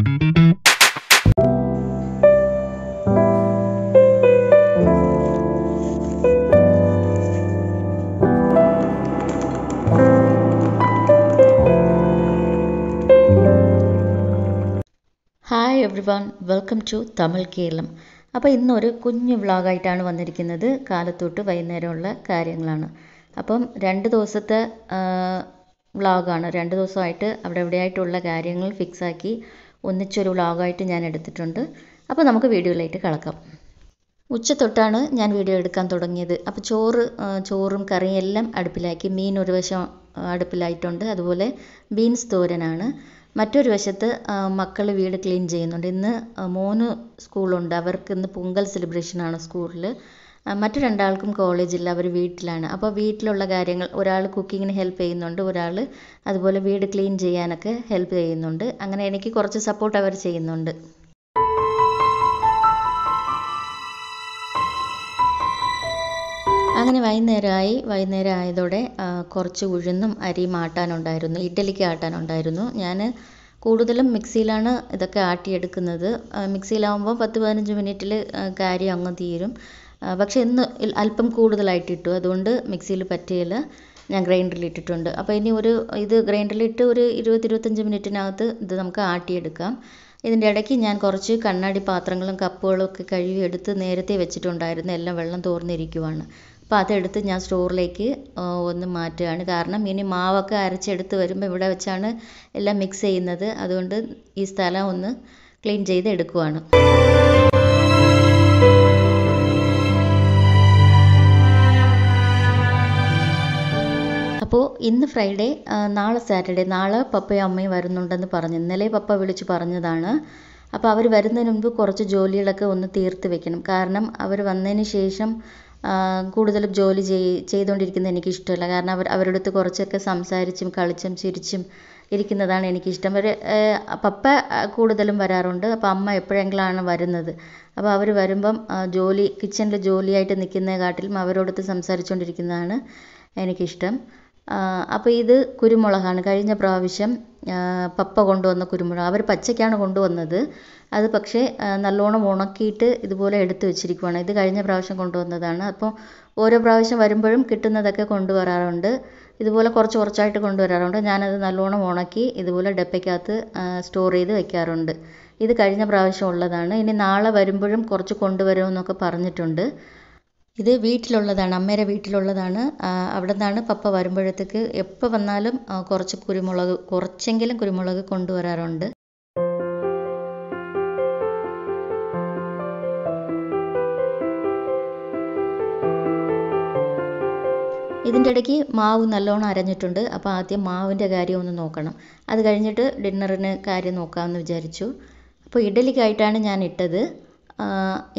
hi everyone welcome to Tamil Keralam അപ്പോൾ ഇന്നൊരു കുഞ്ഞു വ്ളോഗായിട്ടാണ് വന്നിരിക്കുന്നത് കാലത്തൊട്ട് വൈകുന്നേരമുള്ള കാര്യങ്ങളാണ് അപ്പം രണ്ട് ദിവസത്തെ വ്ളോഗാണ് രണ്ട് ദിവസമായിട്ട് അവിടെ എവിടെയായിട്ടുള്ള കാര്യങ്ങൾ ഫിക്സാക്കി ഒന്നിച്ചൊരു വ്ളോഗായിട്ട് ഞാൻ എടുത്തിട്ടുണ്ട് അപ്പോൾ നമുക്ക് വീഡിയോയിലേക്ക് കിടക്കാം ഉച്ച തൊട്ടാണ് ഞാൻ വീഡിയോ എടുക്കാൻ തുടങ്ങിയത് അപ്പോൾ ചോറ് ചോറും കറിയും എല്ലാം അടുപ്പിലാക്കി മീൻ ഒരു വശം അടുപ്പിലായിട്ടുണ്ട് അതുപോലെ ബീൻസ് തോരനാണ് മറ്റൊരു വശത്ത് മക്കൾ വീട് ക്ലീൻ ചെയ്യുന്നുണ്ട് ഇന്ന് മൂന്ന് സ്കൂളുണ്ട് അവർക്ക് ഇന്ന് പൊങ്കൽ സെലിബ്രേഷനാണ് സ്കൂളിൽ മറ്റു രണ്ടാൾക്കും കോളേജില്ല അവർ വീട്ടിലാണ് അപ്പോൾ വീട്ടിലുള്ള കാര്യങ്ങൾ ഒരാൾ കുക്കിങ്ങിന് ഹെൽപ്പ് ചെയ്യുന്നുണ്ട് ഒരാൾ അതുപോലെ വീട് ക്ലീൻ ചെയ്യാനൊക്കെ ഹെൽപ്പ് ചെയ്യുന്നുണ്ട് അങ്ങനെ എനിക്ക് കുറച്ച് സപ്പോർട്ട് അവർ ചെയ്യുന്നുണ്ട് അങ്ങനെ വൈകുന്നേരമായി വൈകുന്നേരം ആയതോടെ കുറച്ച് ഉഴുന്നും അരിയും ആട്ടാനുണ്ടായിരുന്നു ഇഡ്ഡലിക്ക് ആട്ടാനുണ്ടായിരുന്നു ഞാൻ കൂടുതലും മിക്സിയിലാണ് ഇതൊക്കെ ആട്ടിയെടുക്കുന്നത് മിക്സിയിലാവുമ്പോൾ പത്ത് പതിനഞ്ച് മിനിറ്റിൽ കാര്യം അങ്ങ് തീരും പക്ഷേ ഇന്ന് അല്പം കൂടുതലായിട്ട് ഇട്ടു അതുകൊണ്ട് മിക്സിയിൽ പറ്റുകയില്ല ഞാൻ ഗ്രൈൻഡറിൽ ഇട്ടിട്ടുണ്ട് അപ്പോൾ ഇനി ഒരു ഇത് ഗ്രൈൻഡറിൽ ഇട്ട് ഒരു ഇരുപത് ഇരുപത്തഞ്ച് മിനിറ്റിനകത്ത് ഇത് നമുക്ക് ആട്ടിയെടുക്കാം ഇതിൻ്റെ ഇടയ്ക്ക് ഞാൻ കുറച്ച് കണ്ണാടി പാത്രങ്ങളും കപ്പുകളും ഒക്കെ കഴുകി എടുത്ത് നേരത്തെ വെച്ചിട്ടുണ്ടായിരുന്നു എല്ലാം വെള്ളം തോർന്നിരിക്കുവാണ് അപ്പോൾ അതെടുത്ത് ഞാൻ സ്റ്റോറിലേക്ക് ഒന്ന് മാറ്റുകയാണ് കാരണം ഇനി മാവൊക്കെ അരച്ചെടുത്ത് വരുമ്പോൾ ഇവിടെ വെച്ചാണ് എല്ലാം മിക്സ് ചെയ്യുന്നത് അതുകൊണ്ട് ഈ സ്ഥലം ഒന്ന് ക്ലീൻ ചെയ്ത് എടുക്കുവാണ് ഇന്ന് ഫ്രൈഡേ നാളെ സാറ്റർഡേ നാളെ പപ്പയും അമ്മയും വരുന്നുണ്ടെന്ന് പറഞ്ഞു ഇന്നലെ പപ്പ വിളിച്ച് പറഞ്ഞതാണ് അപ്പോൾ അവർ വരുന്നതിന് മുൻപ് കുറച്ച് ജോലികളൊക്കെ ഒന്ന് തീർത്ത് വെക്കണം കാരണം അവർ വന്നതിന് ശേഷം കൂടുതൽ ജോലി ചെയ് ചെയ്തുകൊണ്ടിരിക്കുന്നത് എനിക്കിഷ്ടമല്ല കാരണം അവർ അവരുടെ അടുത്ത് കുറച്ചൊക്കെ സംസാരിച്ചും കളിച്ചും ചിരിച്ചും ഇരിക്കുന്നതാണ് എനിക്കിഷ്ടം അവർ പപ്പ കൂടുതലും വരാറുണ്ട് അപ്പോൾ അമ്മ എപ്പോഴെങ്കിലാണ് വരുന്നത് അപ്പോൾ അവർ വരുമ്പം ജോലി കിച്ചണിൽ ജോലിയായിട്ട് നിൽക്കുന്ന കാട്ടിലും അവരോടൊത്ത് സംസാരിച്ചുകൊണ്ടിരിക്കുന്നതാണ് എനിക്കിഷ്ടം അപ്പോൾ ഇത് കുരുമുളകാണ് കഴിഞ്ഞ പ്രാവശ്യം പപ്പ കൊണ്ടുവന്ന കുരുമുളക് അവർ പച്ചയ്ക്കാണ് കൊണ്ടുവന്നത് അത് പക്ഷേ നല്ലോണം ഉണക്കിയിട്ട് ഇതുപോലെ എടുത്തു വെച്ചിരിക്കുവാണ് ഇത് കഴിഞ്ഞ പ്രാവശ്യം കൊണ്ടുവന്നതാണ് അപ്പോൾ ഓരോ പ്രാവശ്യം വരുമ്പോഴും കിട്ടുന്നതൊക്കെ കൊണ്ടുവരാറുണ്ട് ഇതുപോലെ കുറച്ച് കുറച്ചായിട്ട് കൊണ്ടുവരാറുണ്ട് ഞാനത് നല്ലോണം ഉണക്കി ഇതുപോലെ ഡപ്പയ്ക്കകത്ത് സ്റ്റോർ ചെയ്ത് വെക്കാറുണ്ട് ഇത് കഴിഞ്ഞ പ്രാവശ്യം ഉള്ളതാണ് ഇനി നാളെ വരുമ്പോഴും കുറച്ച് കൊണ്ടുവരുമെന്നൊക്കെ പറഞ്ഞിട്ടുണ്ട് ഇത് വീട്ടിലുള്ളതാണ് അമ്മയുടെ വീട്ടിലുള്ളതാണ് അവിടെ നിന്നാണ് പപ്പ വരുമ്പോഴത്തേക്ക് എപ്പോൾ വന്നാലും കുറച്ച് കുരുമുളക് കുറച്ചെങ്കിലും കുരുമുളക് കൊണ്ടുവരാറുണ്ട് ഇതിൻ്റെ ഇടയ്ക്ക് മാവ് നല്ലോണം അരഞ്ഞിട്ടുണ്ട് അപ്പോൾ ആദ്യം മാവിൻ്റെ കാര്യം ഒന്ന് നോക്കണം അത് കഴിഞ്ഞിട്ട് ഡിന്നറിന് കാര്യം നോക്കാമെന്ന് വിചാരിച്ചു അപ്പോൾ ഇഡലിക്കായിട്ടാണ് ഞാൻ ഇട്ടത്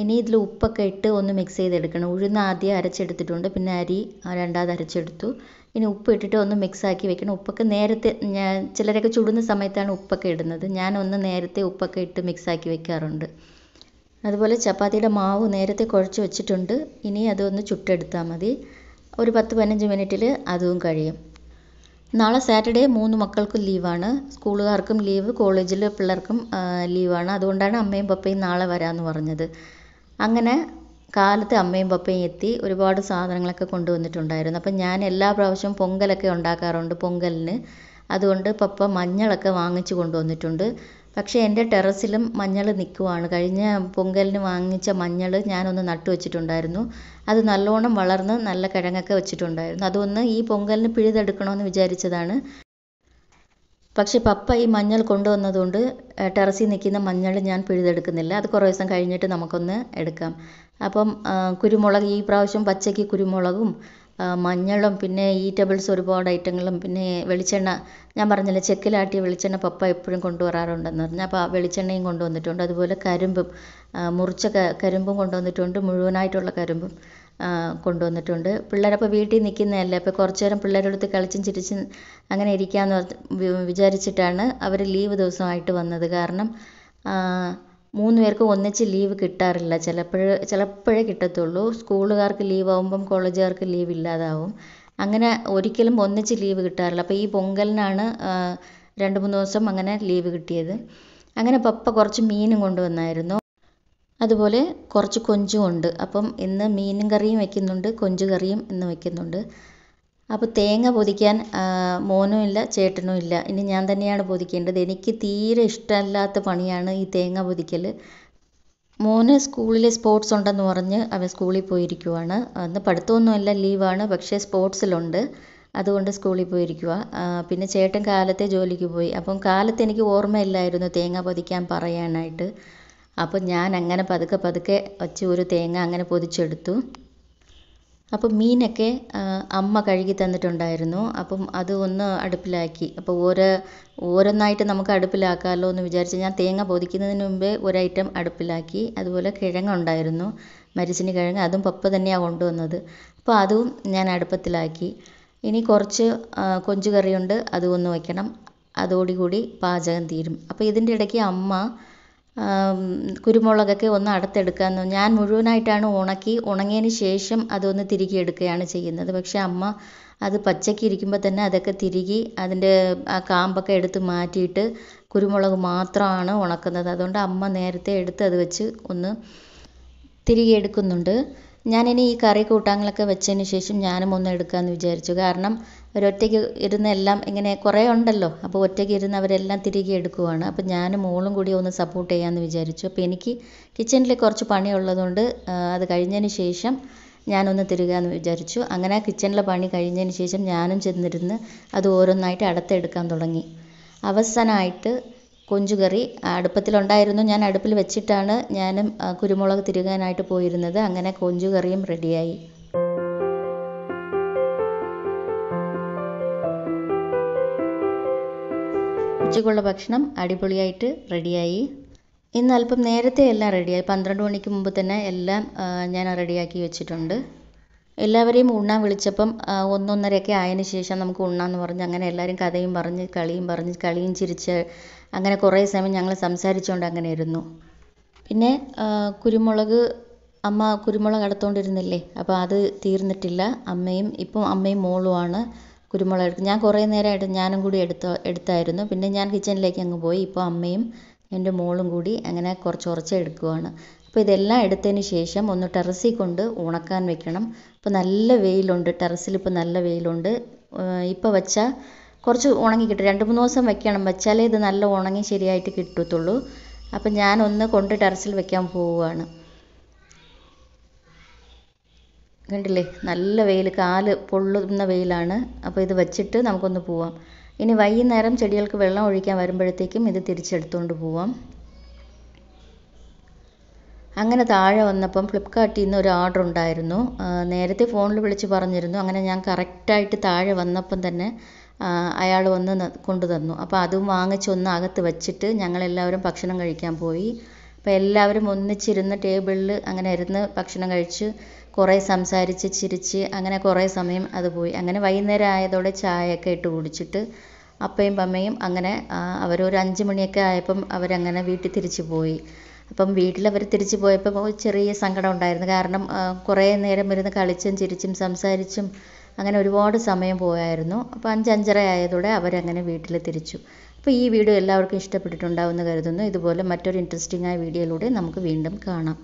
ഇനി ഇതിൽ ഉപ്പൊക്കെ ഇട്ട് ഒന്ന് മിക്സ് ചെയ്തെടുക്കണം ഉഴുന്ന് ആദ്യം അരച്ചെടുത്തിട്ടുണ്ട് പിന്നെ അരി രണ്ടാമത് അരച്ചെടുത്തു ഇനി ഉപ്പ് ഇട്ടിട്ട് ഒന്ന് മിക്സ് ആക്കി വെക്കണം ഉപ്പൊക്കെ നേരത്തെ ഞാൻ ചിലരൊക്കെ ചുടുന്ന സമയത്താണ് ഉപ്പൊക്കെ ഇടുന്നത് ഞാൻ ഒന്ന് നേരത്തെ ഉപ്പൊക്കെ ഇട്ട് മിക്സ് ആക്കി വെക്കാറുണ്ട് അതുപോലെ ചപ്പാത്തിയുടെ മാവ് നേരത്തെ കുഴച്ച് വെച്ചിട്ടുണ്ട് ഇനി അതൊന്ന് ചുട്ടെടുത്താൽ മതി ഒരു പത്ത് പതിനഞ്ച് മിനിറ്റിൽ അതും കഴിയും നാളെ സാറ്റർഡേ മൂന്ന് മക്കൾക്കും ലീവാണ് സ്കൂളുകാർക്കും ലീവ് കോളേജിലെ പിള്ളേർക്കും ലീവാണ് അതുകൊണ്ടാണ് അമ്മയും പപ്പയും നാളെ വരാമെന്ന് പറഞ്ഞത് അങ്ങനെ കാലത്ത് അമ്മയും പപ്പയും എത്തി ഒരുപാട് സാധനങ്ങളൊക്കെ കൊണ്ടുവന്നിട്ടുണ്ടായിരുന്നു അപ്പം ഞാൻ എല്ലാ പ്രാവശ്യവും പൊങ്കലൊക്കെ ഉണ്ടാക്കാറുണ്ട് പൊങ്കലിന് അതുകൊണ്ട് പപ്പ മഞ്ഞളൊക്കെ വാങ്ങിച്ചു കൊണ്ടുവന്നിട്ടുണ്ട് പക്ഷേ എൻ്റെ ടെറസിലും മഞ്ഞൾ നിൽക്കുവാണ് കഴിഞ്ഞ പൊങ്കലിന് വാങ്ങിച്ച മഞ്ഞൾ ഞാനൊന്ന് നട്ടു വെച്ചിട്ടുണ്ടായിരുന്നു അത് നല്ലോണം വളർന്ന് നല്ല കിഴങ്ങൊക്കെ വെച്ചിട്ടുണ്ടായിരുന്നു അതൊന്ന് ഈ പൊങ്കലിന് പിഴുതെടുക്കണമെന്ന് വിചാരിച്ചതാണ് പക്ഷേ പപ്പ ഈ മഞ്ഞൾ കൊണ്ടുവന്നതുകൊണ്ട് ടെറസിൽ നിൽക്കുന്ന മഞ്ഞൾ ഞാൻ പിഴുതെടുക്കുന്നില്ല അത് കുറേ ദിവസം കഴിഞ്ഞിട്ട് നമുക്കൊന്ന് എടുക്കാം അപ്പം കുരുമുളക് ഈ പ്രാവശ്യം പച്ചയ്ക്ക് കുരുമുളകും മഞ്ഞളും പിന്നെ ഈറ്റബിൾസ് ഒരുപാട് ഐറ്റങ്ങളും പിന്നെ വെളിച്ചെണ്ണ ഞാൻ പറഞ്ഞില്ലേ ചെക്കിലാട്ടിയ വെളിച്ചെണ്ണ പപ്പ എപ്പോഴും കൊണ്ടുവരാറുണ്ടെന്ന് പറഞ്ഞു അപ്പോൾ ആ വെളിച്ചെണ്ണയും കൊണ്ടുവന്നിട്ടുണ്ട് അതുപോലെ കരിമ്പും മുറിച്ച കരിമ്പും കൊണ്ടുവന്നിട്ടുണ്ട് മുഴുവനായിട്ടുള്ള കരിമ്പും കൊണ്ടുവന്നിട്ടുണ്ട് പിള്ളേരപ്പോൾ വീട്ടിൽ നിൽക്കുന്നതല്ലേ അപ്പോൾ കുറച്ച് നേരം അടുത്ത് കളിച്ചും ചിരിച്ചും അങ്ങനെ ഇരിക്കാമെന്ന് വിചാരിച്ചിട്ടാണ് അവർ ലീവ് ദിവസമായിട്ട് വന്നത് കാരണം മൂന്ന് പേർക്കും ഒന്നിച്ച് ലീവ് കിട്ടാറില്ല ചിലപ്പോൾ ചിലപ്പോഴേ കിട്ടത്തുള്ളൂ സ്കൂളുകാർക്ക് ലീവ് ആവുമ്പം കോളേജുകാർക്ക് ലീവ് ഇല്ലാതാവും അങ്ങനെ ഒരിക്കലും ഒന്നിച്ച് ലീവ് കിട്ടാറില്ല അപ്പോൾ ഈ പൊങ്കലിനാണ് രണ്ട് മൂന്ന് ദിവസം അങ്ങനെ ലീവ് കിട്ടിയത് അങ്ങനെ പപ്പ കുറച്ച് മീനും കൊണ്ടുവന്നായിരുന്നു അതുപോലെ കുറച്ച് കൊഞ്ചും ഉണ്ട് അപ്പം ഇന്ന് മീനും കറിയും വെക്കുന്നുണ്ട് കൊഞ്ച് കറിയും ഇന്ന് വെക്കുന്നുണ്ട് അപ്പോൾ തേങ്ങ പൊതിക്കാൻ മോനും ഇല്ല ചേട്ടനും ഇല്ല ഇനി ഞാൻ തന്നെയാണ് പൊതിക്കേണ്ടത് എനിക്ക് തീരെ ഇഷ്ടമല്ലാത്ത പണിയാണ് ഈ തേങ്ങ പൊതിക്കൽ മോന് സ്കൂളിൽ സ്പോർട്സ് ഉണ്ടെന്ന് പറഞ്ഞ് അവൻ സ്കൂളിൽ പോയിരിക്കുവാണ് അന്ന് പഠിത്തമൊന്നുമല്ല ലീവാണ് പക്ഷേ സ്പോർട്സിലുണ്ട് അതുകൊണ്ട് സ്കൂളിൽ പോയിരിക്കുക പിന്നെ ചേട്ടൻ കാലത്തെ ജോലിക്ക് പോയി അപ്പം കാലത്ത് എനിക്ക് ഓർമ്മയില്ലായിരുന്നു തേങ്ങ പൊതിക്കാൻ പറയാനായിട്ട് അപ്പോൾ ഞാൻ അങ്ങനെ പതുക്കെ പതുക്കെ വച്ച് ഒരു തേങ്ങ അങ്ങനെ പൊതിച്ചെടുത്തു അപ്പം മീനൊക്കെ അമ്മ കഴുകി തന്നിട്ടുണ്ടായിരുന്നു അപ്പം അത് ഒന്ന് അടുപ്പിലാക്കി അപ്പോൾ ഓരോ ഓരോന്നായിട്ട് നമുക്ക് അടുപ്പിലാക്കാമല്ലോ എന്ന് വിചാരിച്ച് ഞാൻ തേങ്ങ പൊതിക്കുന്നതിന് മുമ്പേ ഒരു ഐറ്റം അടുപ്പിലാക്കി അതുപോലെ കിഴങ്ങ് ഉണ്ടായിരുന്നു മരിച്ചിന് കിഴങ്ങ് അതും പപ്പ തന്നെയാണ് കൊണ്ടുവന്നത് അപ്പോൾ അതും ഞാൻ അടുപ്പത്തിലാക്കി ഇനി കുറച്ച് കൊഞ്ച് കറിയുണ്ട് അതും ഒന്ന് വയ്ക്കണം അതോടുകൂടി പാചകം തീരും അപ്പോൾ ഇതിൻ്റെ ഇടയ്ക്ക് അമ്മ കുരുമുളകൊക്കെ ഒന്ന് അടർത്തെടുക്കാമെന്ന് ഞാൻ മുഴുവനായിട്ടാണ് ഉണക്കി ഉണങ്ങിയതിന് ശേഷം അതൊന്ന് തിരുകി എടുക്കുകയാണ് ചെയ്യുന്നത് പക്ഷെ അമ്മ അത് പച്ചയ്ക്ക് ഇരിക്കുമ്പോൾ തന്നെ അതൊക്കെ തിരുകി അതിൻ്റെ ആ കാമ്പൊക്കെ എടുത്ത് മാറ്റിയിട്ട് കുരുമുളക് മാത്രമാണ് ഉണക്കുന്നത് അതുകൊണ്ട് അമ്മ നേരത്തെ എടുത്ത് അത് വെച്ച് ഒന്ന് തിരികെ എടുക്കുന്നുണ്ട് ഞാനിനി ഈ കറി കൂട്ടാങ്ങളൊക്കെ വെച്ചതിന് ശേഷം ഞാനും ഒന്ന് എടുക്കാമെന്ന് വിചാരിച്ചു കാരണം ഒരൊറ്റയ്ക്ക് ഇരുന്ന് എല്ലാം ഇങ്ങനെ കുറേ ഉണ്ടല്ലോ അപ്പോൾ ഒറ്റയ്ക്ക് ഇരുന്ന് അവരെല്ലാം തിരികെ എടുക്കുവാണ് അപ്പോൾ ഞാനും മോളും കൂടി ഒന്ന് സപ്പോർട്ട് ചെയ്യാമെന്ന് വിചാരിച്ചു അപ്പോൾ എനിക്ക് കിച്ചണിൽ കുറച്ച് പണിയുള്ളതുകൊണ്ട് അത് കഴിഞ്ഞതിന് ശേഷം ഞാനൊന്ന് എന്ന് വിചാരിച്ചു അങ്ങനെ കിച്ചണിലെ പണി കഴിഞ്ഞതിന് ശേഷം ഞാനും ചെന്നിരുന്ന് അത് ഓരോന്നായിട്ട് അടുത്തെടുക്കാൻ തുടങ്ങി അവസാനമായിട്ട് കൊഞ്ചുകറി അടുപ്പത്തിലുണ്ടായിരുന്നു ഞാൻ അടുപ്പിൽ വെച്ചിട്ടാണ് ഞാനും കുരുമുളക് തിരുകാനായിട്ട് പോയിരുന്നത് അങ്ങനെ കൊഞ്ചുകറിയും റെഡിയായി ഉച്ചക്കുള്ള ഭക്ഷണം അടിപൊളിയായിട്ട് റെഡിയായി ഇന്ന് അല്പം നേരത്തെ എല്ലാം റെഡിയായി പന്ത്രണ്ട് മണിക്ക് മുമ്പ് തന്നെ എല്ലാം ഞാൻ റെഡിയാക്കി വെച്ചിട്ടുണ്ട് എല്ലാവരെയും ഉണ്ണാൻ വിളിച്ചപ്പം ഒന്നൊന്നരയൊക്കെ ആയതിന് ശേഷം നമുക്ക് ഉണ്ണാന്ന് പറഞ്ഞ് അങ്ങനെ എല്ലാവരും കഥയും പറഞ്ഞ് കളിയും പറഞ്ഞ് കളിയും ചിരിച്ച് അങ്ങനെ കുറേ സമയം ഞങ്ങൾ സംസാരിച്ചുകൊണ്ട് അങ്ങനെ ഇരുന്നു പിന്നെ കുരുമുളക് അമ്മ കുരുമുളക് അടുത്തോണ്ടിരുന്നില്ലേ അപ്പോൾ അത് തീർന്നിട്ടില്ല അമ്മയും ഇപ്പം അമ്മയും മോളുമാണ് കുരുമുളക് ഞാൻ കുറേ നേരമായിട്ട് ഞാനും കൂടി എടുത്ത് എടുത്തായിരുന്നു പിന്നെ ഞാൻ കിച്ചണിലേക്ക് അങ്ങ് പോയി ഇപ്പോൾ അമ്മയും എൻ്റെ മോളും കൂടി അങ്ങനെ കുറച്ച് കുറച്ച് എടുക്കുവാണ് അപ്പോൾ ഇതെല്ലാം എടുത്തതിന് ശേഷം ഒന്ന് ടെറസിൽ കൊണ്ട് ഉണക്കാൻ വെക്കണം ഇപ്പോൾ നല്ല വെയിലുണ്ട് ടെറസിൽ ഇപ്പോൾ നല്ല വെയിലുണ്ട് ഇപ്പോൾ വെച്ചാൽ കുറച്ച് ഉണങ്ങി കിട്ടും രണ്ട് മൂന്ന് ദിവസം വെക്കണം വെച്ചാലേ ഇത് നല്ല ഉണങ്ങി ശരിയായിട്ട് കിട്ടത്തുള്ളൂ അപ്പം ഞാനൊന്ന് കൊണ്ട് ടെറസിൽ വെക്കാൻ പോവുകയാണ് കണ്ടില്ലേ നല്ല വെയിൽ കാല് പൊള്ളുന്ന വെയിലാണ് അപ്പോൾ ഇത് വച്ചിട്ട് നമുക്കൊന്ന് പോവാം ഇനി വൈകുന്നേരം ചെടികൾക്ക് വെള്ളം ഒഴിക്കാൻ വരുമ്പോഴത്തേക്കും ഇത് തിരിച്ചെടുത്തുകൊണ്ട് പോവാം അങ്ങനെ താഴെ വന്നപ്പം ഫ്ലിപ്കാർട്ടിൽ നിന്ന് ഒരു ഓർഡർ ഉണ്ടായിരുന്നു നേരത്തെ ഫോണിൽ വിളിച്ച് പറഞ്ഞിരുന്നു അങ്ങനെ ഞാൻ കറക്റ്റായിട്ട് താഴെ വന്നപ്പം തന്നെ അയാൾ വന്ന് കൊണ്ടുതന്നു അപ്പോൾ അതും വാങ്ങിച്ചൊന്ന് അകത്ത് വച്ചിട്ട് ഞങ്ങളെല്ലാവരും ഭക്ഷണം കഴിക്കാൻ പോയി അപ്പോൾ എല്ലാവരും ഒന്നിച്ചിരുന്ന് ടേബിളിൽ അങ്ങനെ ഇരുന്ന് ഭക്ഷണം കഴിച്ച് കുറേ സംസാരിച്ച് ചിരിച്ച് അങ്ങനെ കുറേ സമയം അത് പോയി അങ്ങനെ വൈകുന്നേരം ആയതോടെ ചായയൊക്കെ ഇട്ട് കുടിച്ചിട്ട് അപ്പയും പമ്മയും അങ്ങനെ അവരൊരു അഞ്ച് മണിയൊക്കെ ആയപ്പം അവരങ്ങനെ വീട്ടിൽ തിരിച്ചു പോയി അപ്പം വീട്ടിൽ അവർ തിരിച്ചു പോയപ്പോൾ ചെറിയ സങ്കടം ഉണ്ടായിരുന്നു കാരണം കുറേ നേരം ഇരുന്ന് കളിച്ചും ചിരിച്ചും സംസാരിച്ചും അങ്ങനെ ഒരുപാട് സമയം പോയായിരുന്നു അപ്പോൾ അഞ്ചഞ്ചര ആയതോടെ അവരങ്ങനെ വീട്ടിൽ തിരിച്ചു അപ്പോൾ ഈ വീഡിയോ എല്ലാവർക്കും ഇഷ്ടപ്പെട്ടിട്ടുണ്ടാവുമെന്ന് കരുതുന്നു ഇതുപോലെ മറ്റൊരു ഇൻട്രസ്റ്റിംഗ് ആയ വീഡിയോയിലൂടെ നമുക്ക് വീണ്ടും കാണാം